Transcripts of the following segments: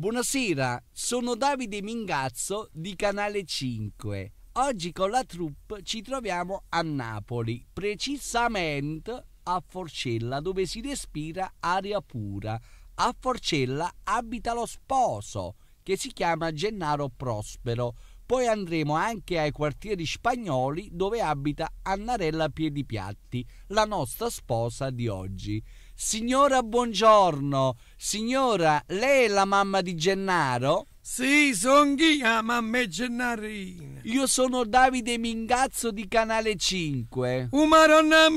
Buonasera, sono Davide Mingazzo di Canale 5. Oggi con la troupe ci troviamo a Napoli, precisamente a Forcella, dove si respira aria pura. A Forcella abita lo sposo, che si chiama Gennaro Prospero. Poi andremo anche ai quartieri spagnoli dove abita Annarella Piedipiatti, la nostra sposa di oggi. Signora, buongiorno. Signora, lei è la mamma di Gennaro? Sì, sono io, mamma Gennarina. Io sono Davide Mingazzo di Canale 5. Oh, maronna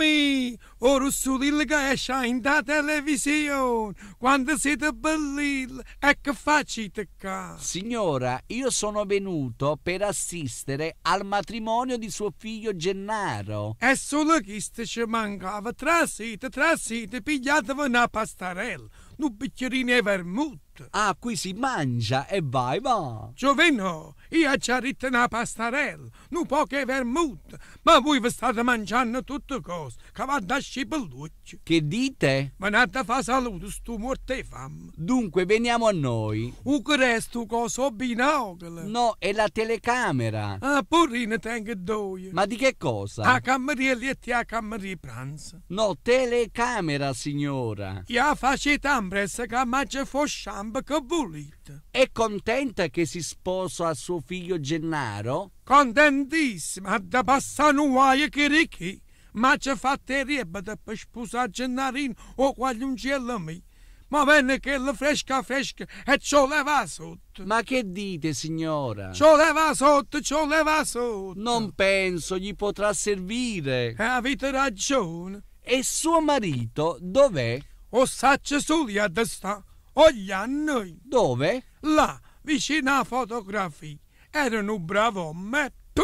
Ora o Sulilga esce in televisione. Quando siete belli, e ecco, che facite qua? Signora, io sono venuto per assistere al matrimonio di suo figlio Gennaro. E solo che ci mancava. Trasite, trasite, pigliatevi una pastarella, un bicchierino di vermouth. Certo. Ah, qui si mangia e vai, va. Giovinno, io ci ritto una pastarella, non poche vermut, ma voi vi state mangiando tutte cose, che va da scipelluccio. Che dite? Ma non ti fa salute, stu morte e fame. Dunque, veniamo a noi. U che resto cosa ho binocolo? No, è la telecamera. Ah, purrino, tengo due. Ma di che cosa? A cameriera lì e a cameriera pranzo. No, telecamera, signora. Io faccio tampressa che mangia fosciamo che volete. È contenta che si sposa a suo figlio Gennaro? Contentissima, da passare un guaio che ricchi. Ma ci fatte riebata per sposare Gennarino o quagliuncello mio. Ma venne che la fresca fresca e ci leva sotto. Ma che dite, signora? Ci leva sotto, ci leva sotto. Non penso gli potrà servire. E eh, avete ragione. E suo marito dov'è? O sacce soli da sta. Ogliannoi. Dove? Là, vicino a fotografia. Era un bravo uomo tu,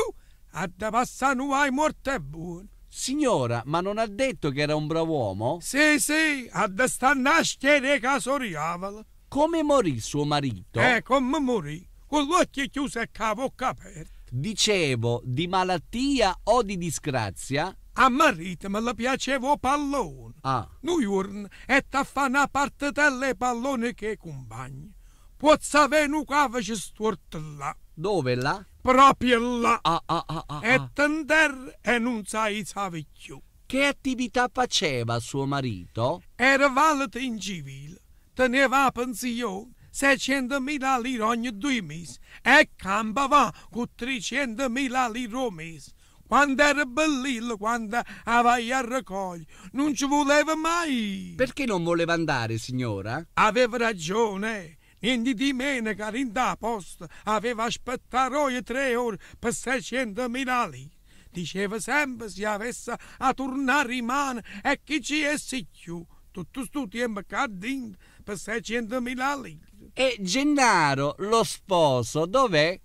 a da passare hai morte buoni. Signora, ma non ha detto che era un bravo uomo? Sì, sì, a da sta nascere casoriavola. Come morì suo marito? Eh, come morì? Con l'occhio chiuso chiusi e la bocca aperta. Dicevo, di malattia o di disgrazia? A marito me le piacevo pallone. Ah. Noi e ta fa una delle pallone che compagni. Può sapere un cavace storto là. Dove là? Proprio là. Ah, ah, ah, ah, ah. e tender e non sai savi più. Che attività faceva suo marito? Era valete in civile. Teneva a pensione 600.000 lire ogni due mesi e campava con 300.000 lire al mese quando era bellillo, quando avai a raccogliere, non ci voleva mai. Perché non voleva andare, signora? Aveva ragione. Niente di meno che all'inda posto aveva aspettato io tre ore per 600 lire. Diceva sempre se avesse a tornare in mano e chi ci è più. Tutto sto tempo cadendo per 600 lire. E Gennaro, lo sposo, dov'è?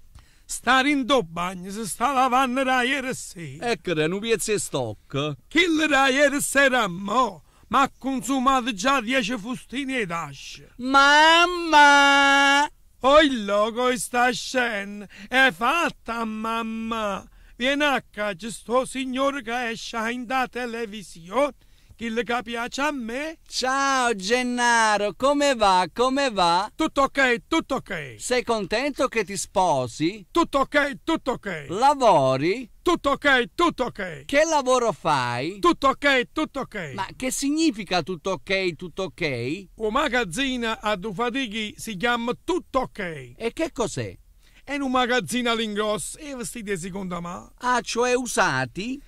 sta rindo bagno, si sta lavando da ieri sera. Ecco, non piezza stock. Quello da ieri sera mo, ma ha consumato già dieci fustini ed asce. Mamma! Oh, il logo sta scena, è fatta mamma. Vieni a caccia sto signore che esce in da televisione il che piace a me. Ciao Gennaro, come va? Come va? Tutto ok, tutto ok. Sei contento che ti sposi? Tutto ok, tutto ok. Lavori? Tutto ok, tutto ok. Che lavoro fai? Tutto ok, tutto ok. Ma che significa tutto ok, tutto ok? Un magazzino a due fatichi si chiama Tutto ok. E che cos'è? È un magazzino all'ingrosso e vestiti seconda mano. Ah, cioè usati?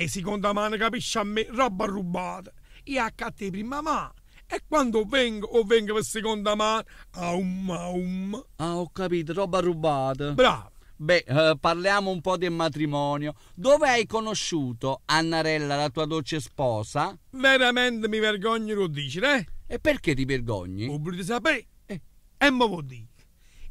E seconda mano capisci a me, roba rubata. Io accatto di prima mano. E quando vengo o vengo per seconda mano, aum aum. Ah, ho capito, roba rubata. Bravo. Beh, eh, parliamo un po' del matrimonio. Dove hai conosciuto Annarella, la tua dolce sposa? Veramente mi vergogno lo dici, eh? E perché ti vergogni? Obblighi di sapere. Eh, e mo vuol dire.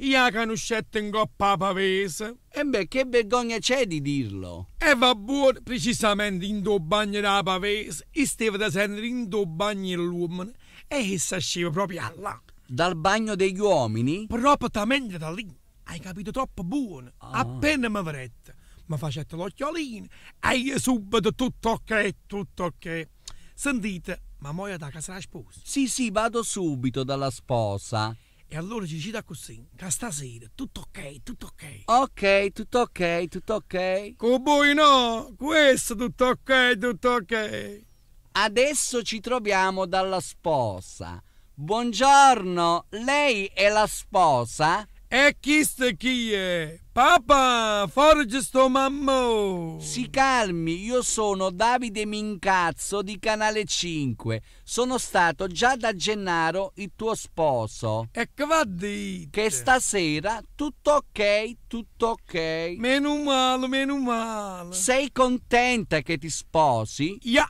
Ia canuscetta in coppa pavese. E beh, che vergogna c'è di dirlo? E va buono, precisamente in do bagno da pavese, e stava da sentire in do bagno l'uomo, e essa sceva proprio là. Dal bagno degli uomini? Propriamente da lì. Hai capito troppo buono. Ah. Appena mi avrete, mi facette l'occhiolino, e io subito tutto ok, tutto ok. Sentite, ma muoio da casa la sposa. Sì, sì, vado subito dalla sposa. E allora ci cita così, che stasera tutto ok, tutto ok. Ok, tutto ok, tutto ok. Con voi no, questo tutto ok, tutto ok. Adesso ci troviamo dalla sposa. Buongiorno, lei è la sposa? E chi sta chi è? Papà, forge sto mammo! Si calmi, io sono Davide Mincazzo di Canale 5. Sono stato già da Gennaro il tuo sposo. E che va dite? Che stasera tutto ok, tutto ok. Meno male, meno male. Sei contenta che ti sposi? Ya! Yeah.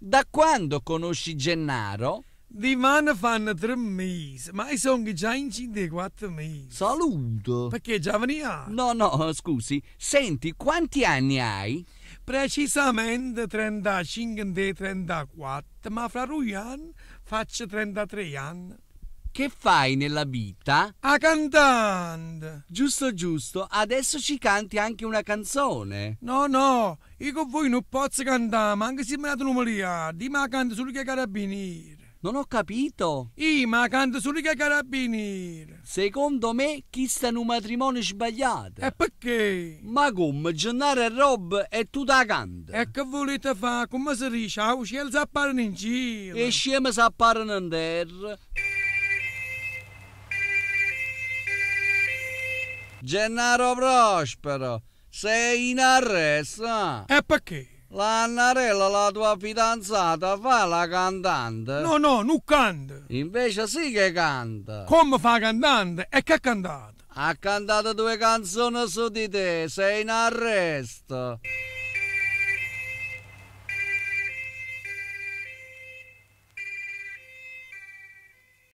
Da quando conosci Gennaro? Di mano fanno tre mesi, ma io sono già in cinque quattro mesi. Saluto! Perché già veniva? Ah. No, no, scusi. Senti, quanti anni hai? Precisamente 35 e 34, ma fra due faccio 33 anni. Che fai nella vita? A cantante! Giusto, giusto. Adesso ci canti anche una canzone. No, no, io con voi non posso cantare, ma anche se mi la dato lì, ah. dimmi la canto solo che carabinieri. Non ho capito. I ma canto solo i carabinieri. Secondo me chi sta in un matrimonio sbagliato. E perché? Ma come? Gennaro e Rob è tutta da canto. E che volete fare? Come si dice? Ah, usciamo a in giro. E sciamo a in terra. Gennaro Prospero, sei in arresto. E perché? La Annarella, la tua fidanzata, fa la cantante? No, no, non canta. Invece sì che canta. Come fa cantante? E che ha cantato? Ha cantato due canzoni su di te, sei in arresto.